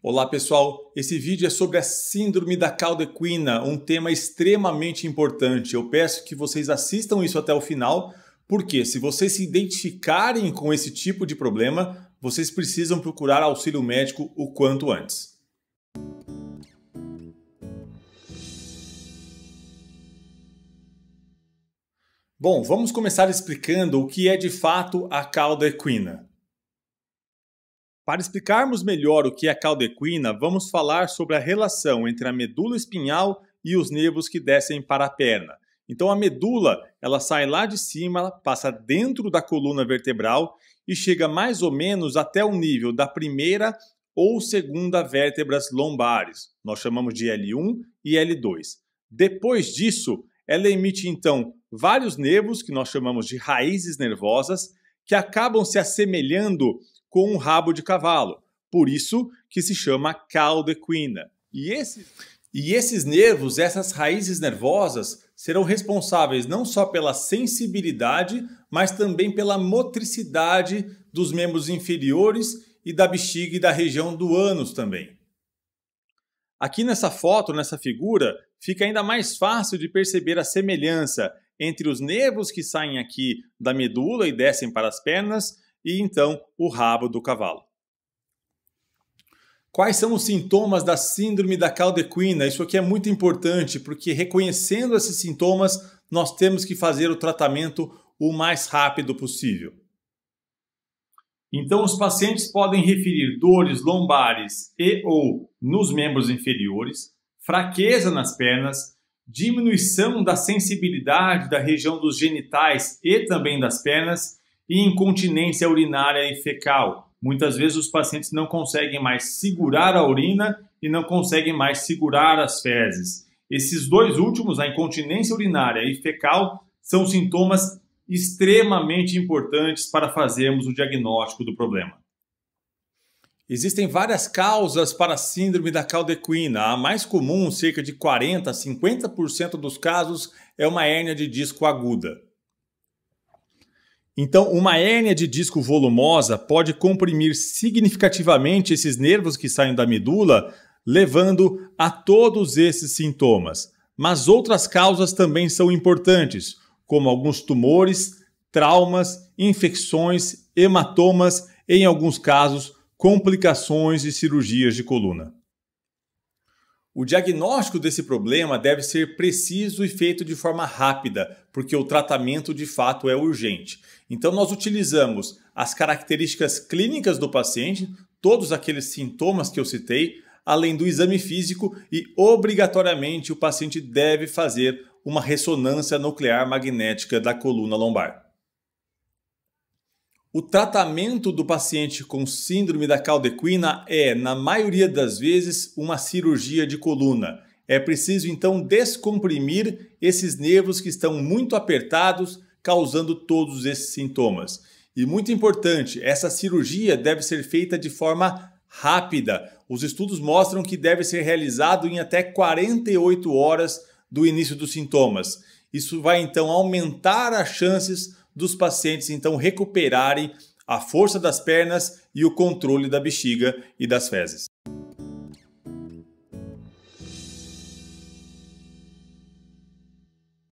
Olá pessoal, esse vídeo é sobre a Síndrome da Cauda Equina, um tema extremamente importante. Eu peço que vocês assistam isso até o final, porque se vocês se identificarem com esse tipo de problema, vocês precisam procurar auxílio médico o quanto antes. Bom, vamos começar explicando o que é de fato a cauda equina. Para explicarmos melhor o que é caldequina, vamos falar sobre a relação entre a medula espinhal e os nervos que descem para a perna. Então a medula, ela sai lá de cima, passa dentro da coluna vertebral e chega mais ou menos até o nível da primeira ou segunda vértebras lombares. Nós chamamos de L1 e L2. Depois disso, ela emite então vários nervos que nós chamamos de raízes nervosas que acabam se assemelhando com um rabo de cavalo. Por isso que se chama caldequina. E, e esses nervos, essas raízes nervosas, serão responsáveis não só pela sensibilidade, mas também pela motricidade dos membros inferiores e da bexiga e da região do ânus também. Aqui nessa foto, nessa figura, fica ainda mais fácil de perceber a semelhança entre os nervos que saem aqui da medula e descem para as pernas e então o rabo do cavalo. Quais são os sintomas da síndrome da caldequina? Isso aqui é muito importante porque reconhecendo esses sintomas, nós temos que fazer o tratamento o mais rápido possível. Então, os pacientes podem referir dores lombares e ou nos membros inferiores, fraqueza nas pernas, diminuição da sensibilidade da região dos genitais e também das pernas, e incontinência urinária e fecal. Muitas vezes os pacientes não conseguem mais segurar a urina e não conseguem mais segurar as fezes. Esses dois últimos, a incontinência urinária e fecal, são sintomas extremamente importantes para fazermos o diagnóstico do problema. Existem várias causas para a síndrome da caldequina. A mais comum, cerca de 40 a 50% dos casos, é uma hérnia de disco aguda. Então, uma hérnia de disco volumosa pode comprimir significativamente esses nervos que saem da medula, levando a todos esses sintomas. Mas outras causas também são importantes, como alguns tumores, traumas, infecções, hematomas e, em alguns casos, complicações de cirurgias de coluna. O diagnóstico desse problema deve ser preciso e feito de forma rápida, porque o tratamento de fato é urgente. Então, nós utilizamos as características clínicas do paciente, todos aqueles sintomas que eu citei, além do exame físico, e obrigatoriamente o paciente deve fazer uma ressonância nuclear magnética da coluna lombar. O tratamento do paciente com síndrome da caldequina é, na maioria das vezes, uma cirurgia de coluna. É preciso então descomprimir esses nervos que estão muito apertados, causando todos esses sintomas. E muito importante, essa cirurgia deve ser feita de forma rápida. Os estudos mostram que deve ser realizado em até 48 horas do início dos sintomas. Isso vai então aumentar as chances dos pacientes então recuperarem a força das pernas e o controle da bexiga e das fezes.